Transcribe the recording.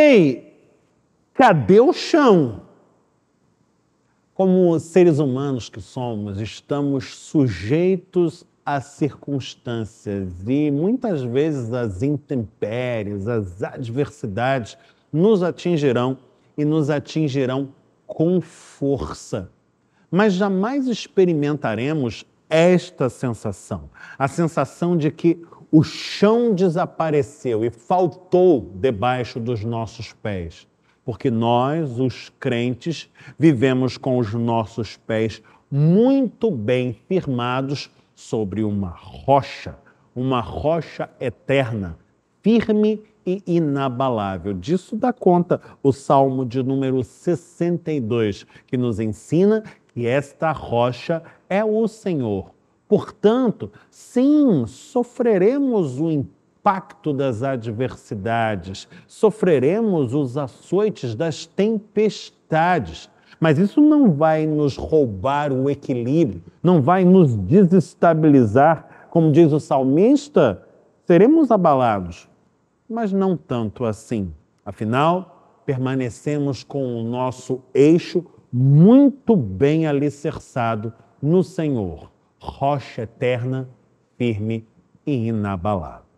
Ei, cadê o chão? Como seres humanos que somos, estamos sujeitos às circunstâncias e muitas vezes as intempéries, as adversidades nos atingirão e nos atingirão com força. Mas jamais experimentaremos esta sensação, a sensação de que o chão desapareceu e faltou debaixo dos nossos pés, porque nós, os crentes, vivemos com os nossos pés muito bem firmados sobre uma rocha, uma rocha eterna, firme e inabalável. Disso dá conta o Salmo de número 62, que nos ensina que esta rocha é o Senhor, Portanto, sim, sofreremos o impacto das adversidades, sofreremos os açoites das tempestades, mas isso não vai nos roubar o equilíbrio, não vai nos desestabilizar. Como diz o salmista, seremos abalados, mas não tanto assim. Afinal, permanecemos com o nosso eixo muito bem alicerçado no Senhor rocha eterna, firme e inabalável.